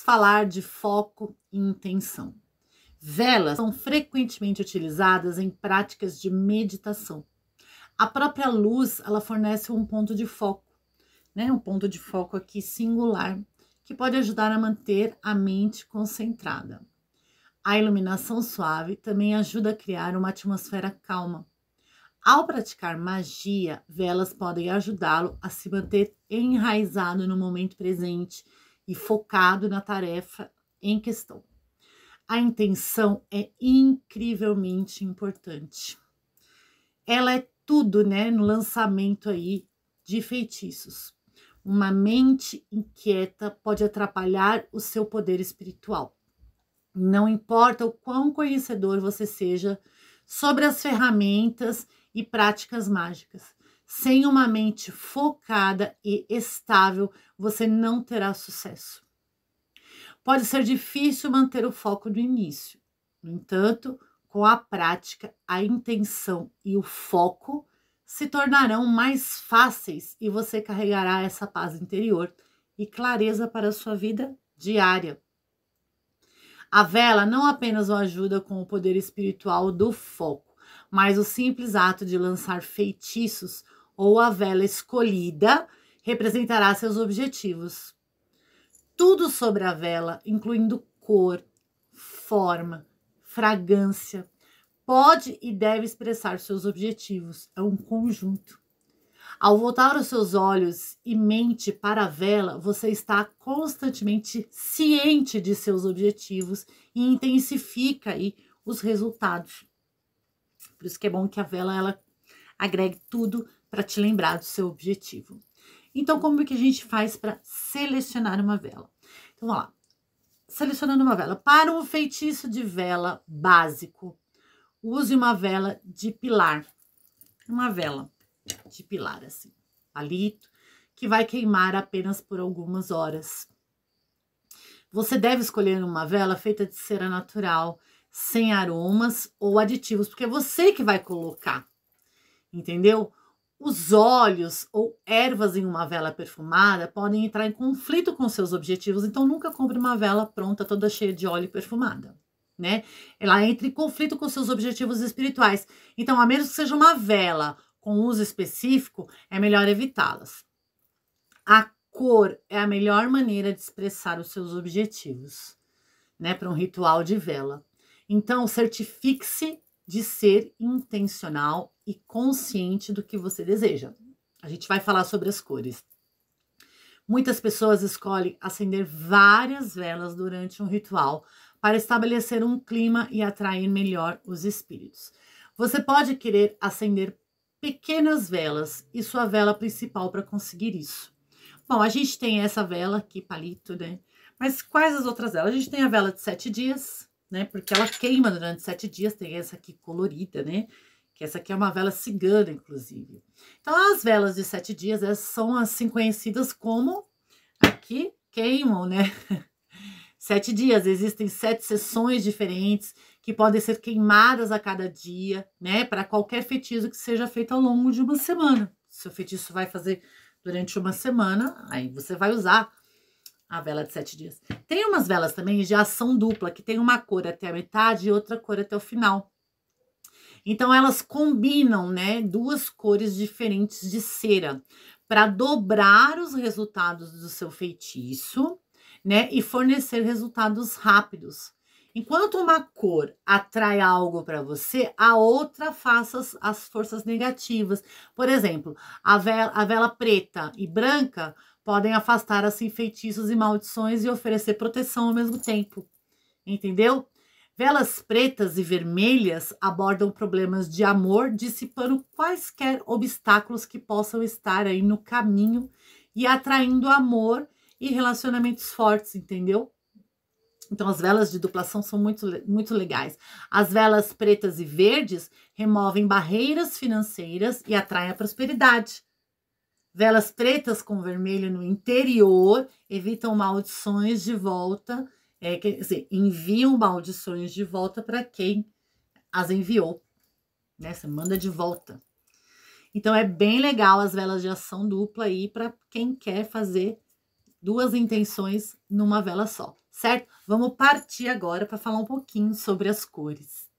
falar de foco e intenção. Velas são frequentemente utilizadas em práticas de meditação. A própria luz, ela fornece um ponto de foco, né? Um ponto de foco aqui singular que pode ajudar a manter a mente concentrada. A iluminação suave também ajuda a criar uma atmosfera calma. Ao praticar magia, velas podem ajudá-lo a se manter enraizado no momento presente e focado na tarefa em questão. A intenção é incrivelmente importante. Ela é tudo, né, no lançamento aí de feitiços. Uma mente inquieta pode atrapalhar o seu poder espiritual. Não importa o quão conhecedor você seja sobre as ferramentas e práticas mágicas, sem uma mente focada e estável, você não terá sucesso. Pode ser difícil manter o foco no início. No entanto, com a prática, a intenção e o foco se tornarão mais fáceis e você carregará essa paz interior e clareza para a sua vida diária. A vela não apenas o ajuda com o poder espiritual do foco, mas o simples ato de lançar feitiços ou a vela escolhida representará seus objetivos. Tudo sobre a vela, incluindo cor, forma, fragrância, pode e deve expressar seus objetivos. É um conjunto. Ao voltar os seus olhos e mente para a vela, você está constantemente ciente de seus objetivos e intensifica aí os resultados. Por isso que é bom que a vela ela agregue tudo para te lembrar do seu objetivo. Então, como é que a gente faz para selecionar uma vela? Então, vamos lá. Selecionando uma vela. Para um feitiço de vela básico, use uma vela de pilar. Uma vela de pilar, assim, palito, que vai queimar apenas por algumas horas. Você deve escolher uma vela feita de cera natural, sem aromas ou aditivos, porque é você que vai colocar, entendeu? Os óleos ou ervas em uma vela perfumada podem entrar em conflito com seus objetivos, então nunca compre uma vela pronta, toda cheia de óleo perfumada. Né? Ela entra em conflito com seus objetivos espirituais. Então, a menos que seja uma vela com uso específico, é melhor evitá-las. A cor é a melhor maneira de expressar os seus objetivos, né, para um ritual de vela. Então, certifique-se de ser intencional e consciente do que você deseja. A gente vai falar sobre as cores. Muitas pessoas escolhem acender várias velas durante um ritual para estabelecer um clima e atrair melhor os espíritos. Você pode querer acender pequenas velas e sua vela principal para conseguir isso. Bom, a gente tem essa vela aqui, palito, né? Mas quais as outras velas? A gente tem a vela de sete dias, né? Porque ela queima durante sete dias, tem essa aqui colorida, né? que essa aqui é uma vela cigana, inclusive. Então, as velas de sete dias elas são assim conhecidas como aqui queimam, né? Sete dias, existem sete sessões diferentes que podem ser queimadas a cada dia, né? Para qualquer feitiço que seja feito ao longo de uma semana. Seu feitiço vai fazer durante uma semana, aí você vai usar a vela de sete dias. Tem umas velas também de ação dupla, que tem uma cor até a metade e outra cor até o final. Então elas combinam, né, duas cores diferentes de cera para dobrar os resultados do seu feitiço, né, e fornecer resultados rápidos. Enquanto uma cor atrai algo para você, a outra faça as, as, forças negativas. Por exemplo, a vela, a vela preta e branca podem afastar assim feitiços e maldições e oferecer proteção ao mesmo tempo. Entendeu? Velas pretas e vermelhas abordam problemas de amor, dissipando quaisquer obstáculos que possam estar aí no caminho e atraindo amor e relacionamentos fortes, entendeu? Então, as velas de duplação são muito, muito legais. As velas pretas e verdes removem barreiras financeiras e atraem a prosperidade. Velas pretas com vermelho no interior evitam maldições de volta é, quer dizer, assim, enviam maldições de volta para quem as enviou. Né? Você manda de volta. Então é bem legal as velas de ação dupla aí para quem quer fazer duas intenções numa vela só, certo? Vamos partir agora para falar um pouquinho sobre as cores.